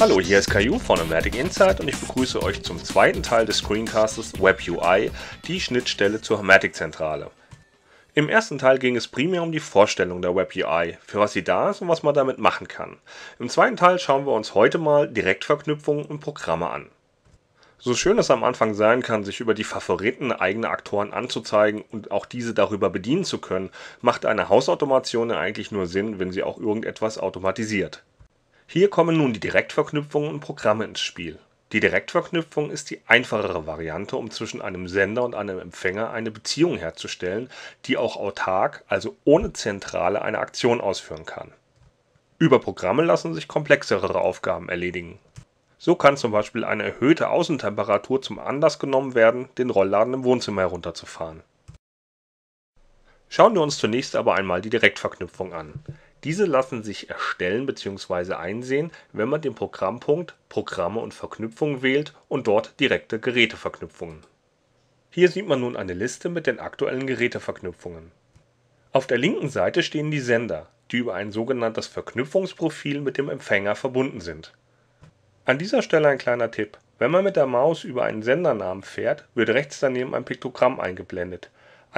Hallo, hier ist Caillou von Nomadic Insight und ich begrüße euch zum zweiten Teil des Screencasts WebUI, die Schnittstelle zur Homematic-Zentrale. Im ersten Teil ging es primär um die Vorstellung der WebUI, für was sie da ist und was man damit machen kann. Im zweiten Teil schauen wir uns heute mal Direktverknüpfungen und Programme an. So schön es am Anfang sein kann, sich über die Favoriten eigene Aktoren anzuzeigen und auch diese darüber bedienen zu können, macht eine Hausautomation eigentlich nur Sinn, wenn sie auch irgendetwas automatisiert. Hier kommen nun die Direktverknüpfungen und Programme ins Spiel. Die Direktverknüpfung ist die einfachere Variante, um zwischen einem Sender und einem Empfänger eine Beziehung herzustellen, die auch autark, also ohne Zentrale, eine Aktion ausführen kann. Über Programme lassen sich komplexere Aufgaben erledigen. So kann zum Beispiel eine erhöhte Außentemperatur zum Anlass genommen werden, den Rollladen im Wohnzimmer herunterzufahren. Schauen wir uns zunächst aber einmal die Direktverknüpfung an diese lassen sich erstellen bzw. einsehen, wenn man den Programmpunkt Programme und Verknüpfungen wählt und dort Direkte Geräteverknüpfungen. Hier sieht man nun eine Liste mit den aktuellen Geräteverknüpfungen. Auf der linken Seite stehen die Sender, die über ein sogenanntes Verknüpfungsprofil mit dem Empfänger verbunden sind. An dieser Stelle ein kleiner Tipp: Wenn man mit der Maus über einen Sendernamen fährt, wird rechts daneben ein Piktogramm eingeblendet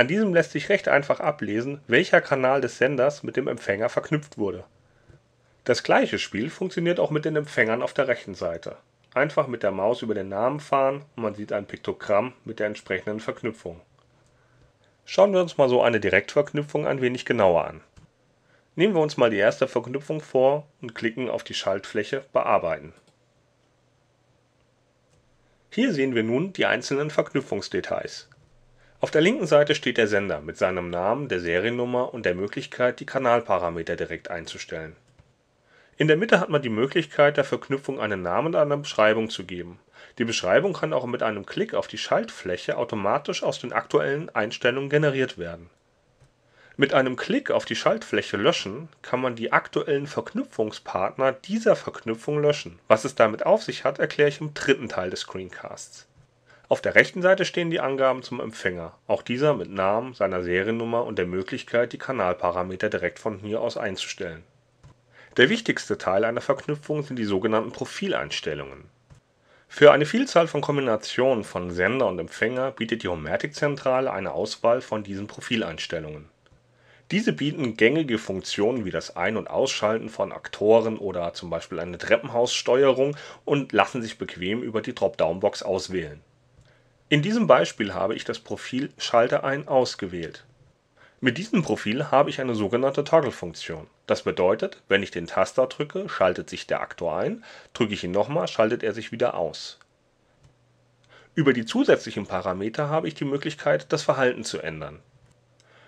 an diesem lässt sich recht einfach ablesen, welcher Kanal des Senders mit dem Empfänger verknüpft wurde. Das gleiche Spiel funktioniert auch mit den Empfängern auf der rechten Seite. Einfach mit der Maus über den Namen fahren und man sieht ein Piktogramm mit der entsprechenden Verknüpfung. Schauen wir uns mal so eine Direktverknüpfung ein wenig genauer an. Nehmen wir uns mal die erste Verknüpfung vor und klicken auf die Schaltfläche Bearbeiten. Hier sehen wir nun die einzelnen Verknüpfungsdetails auf der linken Seite steht der Sender mit seinem Namen, der Seriennummer und der Möglichkeit, die Kanalparameter direkt einzustellen. In der Mitte hat man die Möglichkeit, der Verknüpfung einen Namen und eine Beschreibung zu geben. Die Beschreibung kann auch mit einem Klick auf die Schaltfläche automatisch aus den aktuellen Einstellungen generiert werden. Mit einem Klick auf die Schaltfläche Löschen kann man die aktuellen Verknüpfungspartner dieser Verknüpfung löschen. Was es damit auf sich hat, erkläre ich im dritten Teil des Screencasts auf der rechten Seite stehen die Angaben zum Empfänger, auch dieser mit Namen, seiner Seriennummer und der Möglichkeit, die Kanalparameter direkt von hier aus einzustellen. Der wichtigste Teil einer Verknüpfung sind die sogenannten Profileinstellungen. Für eine Vielzahl von Kombinationen von Sender und Empfänger bietet die Homematic-Zentrale eine Auswahl von diesen Profileinstellungen. Diese bieten gängige Funktionen wie das Ein und Ausschalten von Aktoren oder zum Beispiel eine Treppenhaussteuerung und lassen sich bequem über die Dropdown-Box auswählen in diesem Beispiel habe ich das Profil Schalter ein ausgewählt. Mit diesem Profil habe ich eine sogenannte Toggle-Funktion. Das bedeutet, wenn ich den Taster drücke, schaltet sich der Aktor ein, drücke ich ihn nochmal, schaltet er sich wieder aus. Über die zusätzlichen Parameter habe ich die Möglichkeit, das Verhalten zu ändern.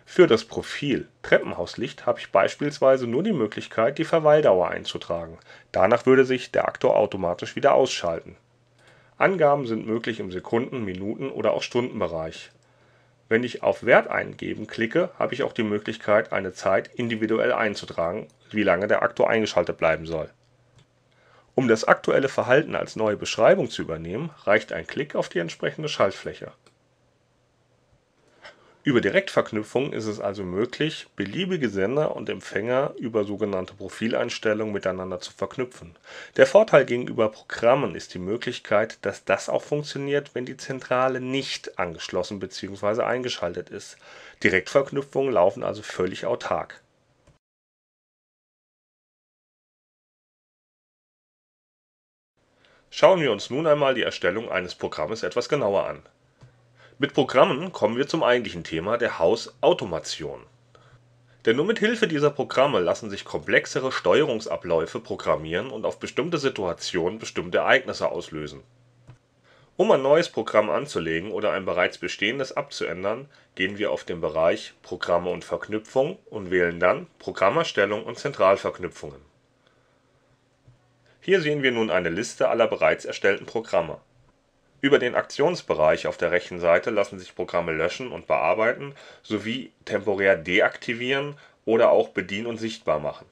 Für das Profil Treppenhauslicht habe ich beispielsweise nur die Möglichkeit, die Verweildauer einzutragen. Danach würde sich der Aktor automatisch wieder ausschalten Angaben sind möglich im Sekunden Minuten oder auch Stundenbereich. Wenn ich auf Wert eingeben klicke, habe ich auch die Möglichkeit, eine Zeit individuell einzutragen, wie lange der Aktor eingeschaltet bleiben soll. Um das aktuelle Verhalten als neue Beschreibung zu übernehmen, reicht ein Klick auf die entsprechende Schaltfläche über Direktverknüpfung ist es also möglich, beliebige Sender und Empfänger über sogenannte Profileinstellungen miteinander zu verknüpfen. Der Vorteil gegenüber Programmen ist die Möglichkeit, dass das auch funktioniert, wenn die Zentrale nicht angeschlossen bzw. eingeschaltet ist. Direktverknüpfungen laufen also völlig autark Schauen wir uns nun einmal die Erstellung eines Programmes etwas genauer an mit Programmen kommen wir zum eigentlichen Thema der Hausautomation. Denn nur mit Hilfe dieser Programme lassen sich komplexere Steuerungsabläufe programmieren und auf bestimmte Situationen bestimmte Ereignisse auslösen. Um ein neues Programm anzulegen oder ein bereits bestehendes abzuändern, gehen wir auf den Bereich Programme und Verknüpfung und wählen dann Programmerstellung und Zentralverknüpfungen. Hier sehen wir nun eine Liste aller bereits erstellten Programme über den Aktionsbereich auf der rechten Seite lassen sich Programme löschen und bearbeiten sowie temporär deaktivieren oder auch bedienen und sichtbar machen.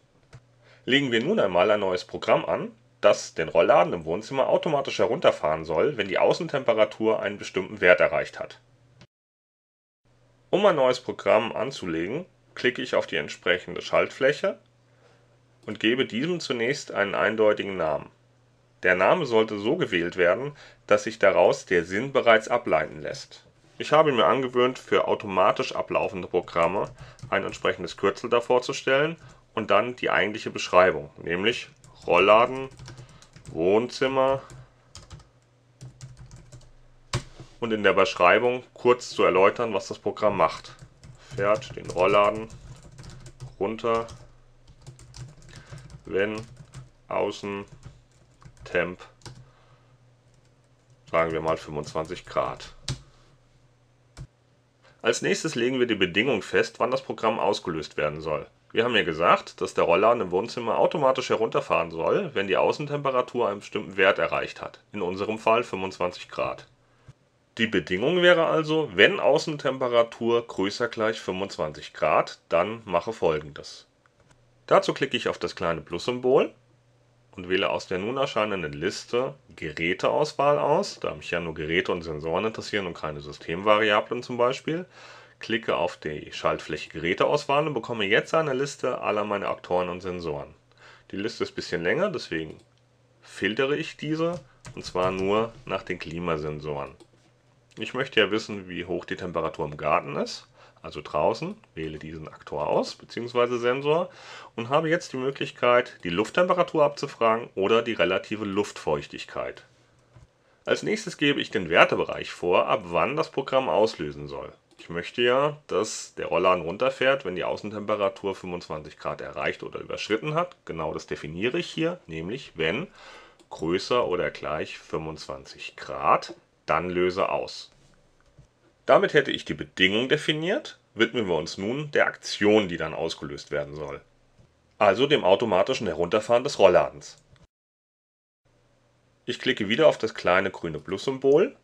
Legen wir nun einmal ein neues Programm an, das den Rollladen im Wohnzimmer automatisch herunterfahren soll, wenn die Außentemperatur einen bestimmten Wert erreicht hat. Um ein neues Programm anzulegen, klicke ich auf die entsprechende Schaltfläche und gebe diesem zunächst einen eindeutigen Namen der Name sollte so gewählt werden, dass sich daraus der Sinn bereits ableiten lässt. Ich habe mir angewöhnt, für automatisch ablaufende Programme ein entsprechendes Kürzel davor zu stellen und dann die eigentliche Beschreibung, nämlich Rollladen, Wohnzimmer und in der Beschreibung kurz zu erläutern, was das Programm macht. Fährt den Rollladen runter, wenn außen Temp, sagen wir mal 25 Grad. Als nächstes legen wir die Bedingung fest, wann das Programm ausgelöst werden soll. Wir haben ja gesagt, dass der Rollladen im Wohnzimmer automatisch herunterfahren soll, wenn die Außentemperatur einen bestimmten Wert erreicht hat, in unserem Fall 25 Grad. Die Bedingung wäre also, wenn Außentemperatur größer gleich 25 Grad, dann mache folgendes. Dazu klicke ich auf das kleine Plus-Symbol und wähle aus der nun erscheinenden Liste Geräteauswahl aus, da mich ja nur Geräte und Sensoren interessieren und keine Systemvariablen zum Beispiel. Klicke auf die Schaltfläche Geräteauswahl und bekomme jetzt eine Liste aller meiner Aktoren und Sensoren. Die Liste ist ein bisschen länger, deswegen filtere ich diese und zwar nur nach den Klimasensoren. Ich möchte ja wissen, wie hoch die Temperatur im Garten ist also draußen, wähle diesen Aktor aus bzw. Sensor und habe jetzt die Möglichkeit, die Lufttemperatur abzufragen oder die relative Luftfeuchtigkeit. Als nächstes gebe ich den Wertebereich vor, ab wann das Programm auslösen soll. Ich möchte ja, dass der Rollladen runterfährt, wenn die Außentemperatur 25 Grad erreicht oder überschritten hat. Genau das definiere ich hier, nämlich wenn größer oder gleich 25 Grad, dann löse aus. Damit hätte ich die Bedingung definiert, widmen wir uns nun der Aktion, die dann ausgelöst werden soll, also dem automatischen Herunterfahren des Rollladens. Ich klicke wieder auf das kleine grüne Plus-Symbol,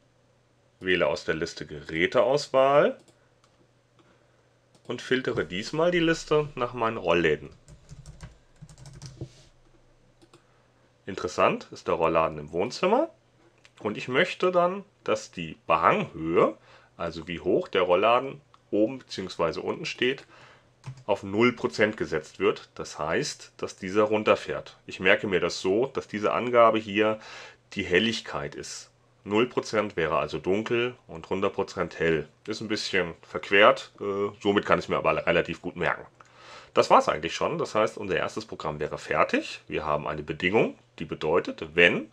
wähle aus der Liste Geräteauswahl und filtere diesmal die Liste nach meinen Rollläden. Interessant ist der Rollladen im Wohnzimmer und ich möchte dann, dass die Behanghöhe also wie hoch der Rollladen oben bzw. unten steht, auf 0% gesetzt wird. Das heißt, dass dieser runterfährt. Ich merke mir das so, dass diese Angabe hier die Helligkeit ist. 0% wäre also dunkel und 100% hell. Ist ein bisschen verquert, äh, somit kann ich es mir aber relativ gut merken. Das war es eigentlich schon. Das heißt, unser erstes Programm wäre fertig. Wir haben eine Bedingung, die bedeutet, wenn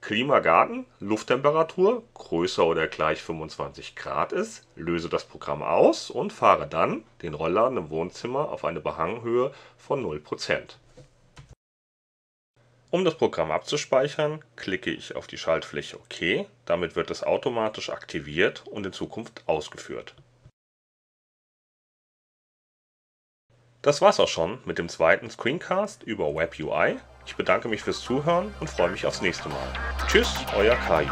Klimagarten, Lufttemperatur größer oder gleich 25 Grad ist, löse das Programm aus und fahre dann den Rollladen im Wohnzimmer auf eine Behanghöhe von 0 Um das Programm abzuspeichern, klicke ich auf die Schaltfläche OK, damit wird es automatisch aktiviert und in Zukunft ausgeführt. Das war's auch schon mit dem zweiten Screencast über WebUI ich bedanke mich fürs Zuhören und freue mich aufs nächste Mal. Tschüss, euer Kai.